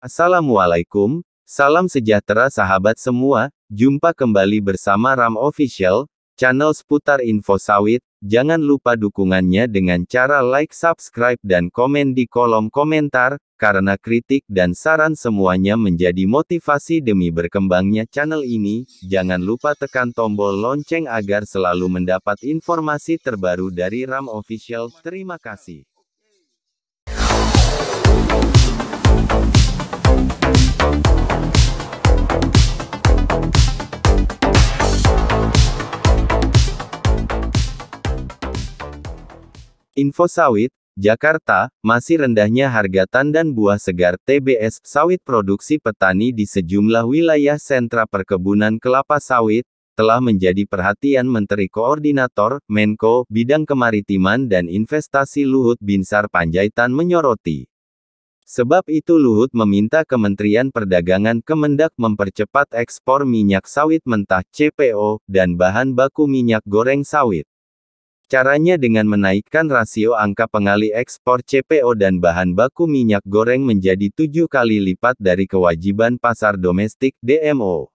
Assalamualaikum, salam sejahtera sahabat semua, jumpa kembali bersama Ram Official, channel seputar info sawit, jangan lupa dukungannya dengan cara like subscribe dan komen di kolom komentar, karena kritik dan saran semuanya menjadi motivasi demi berkembangnya channel ini, jangan lupa tekan tombol lonceng agar selalu mendapat informasi terbaru dari Ram Official, terima kasih. Info sawit, Jakarta, masih rendahnya harga tandan buah segar TBS sawit produksi petani di sejumlah wilayah sentra perkebunan kelapa sawit, telah menjadi perhatian Menteri Koordinator, Menko, Bidang Kemaritiman dan Investasi Luhut Binsar Panjaitan menyoroti. Sebab itu Luhut meminta Kementerian Perdagangan Kemendak mempercepat ekspor minyak sawit mentah CPO dan bahan baku minyak goreng sawit. Caranya dengan menaikkan rasio angka pengali ekspor CPO dan bahan baku minyak goreng menjadi tujuh kali lipat dari kewajiban pasar domestik DMO.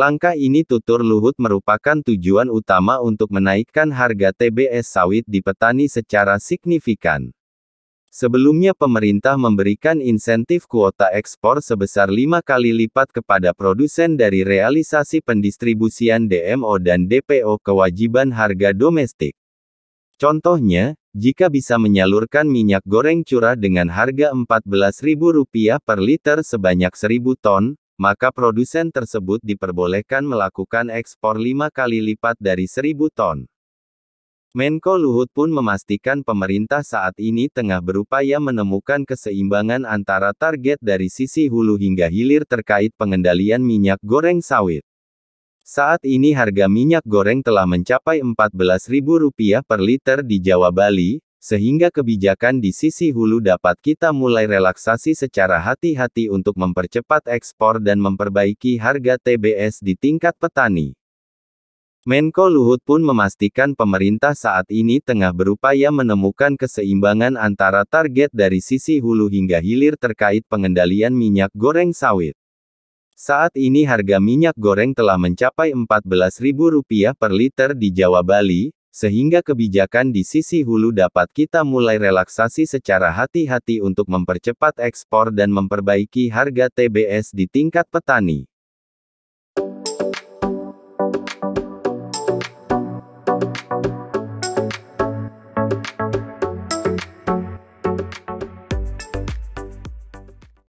Langkah ini tutur Luhut merupakan tujuan utama untuk menaikkan harga TBS sawit di petani secara signifikan. Sebelumnya pemerintah memberikan insentif kuota ekspor sebesar lima kali lipat kepada produsen dari realisasi pendistribusian DMO dan DPO kewajiban harga domestik. Contohnya, jika bisa menyalurkan minyak goreng curah dengan harga Rp14.000 per liter sebanyak 1.000 ton, maka produsen tersebut diperbolehkan melakukan ekspor lima kali lipat dari 1.000 ton. Menko Luhut pun memastikan pemerintah saat ini tengah berupaya menemukan keseimbangan antara target dari sisi hulu hingga hilir terkait pengendalian minyak goreng sawit. Saat ini harga minyak goreng telah mencapai Rp14.000 per liter di Jawa Bali, sehingga kebijakan di sisi hulu dapat kita mulai relaksasi secara hati-hati untuk mempercepat ekspor dan memperbaiki harga TBS di tingkat petani. Menko Luhut pun memastikan pemerintah saat ini tengah berupaya menemukan keseimbangan antara target dari sisi hulu hingga hilir terkait pengendalian minyak goreng sawit. Saat ini harga minyak goreng telah mencapai Rp14.000 per liter di Jawa Bali, sehingga kebijakan di sisi hulu dapat kita mulai relaksasi secara hati-hati untuk mempercepat ekspor dan memperbaiki harga TBS di tingkat petani.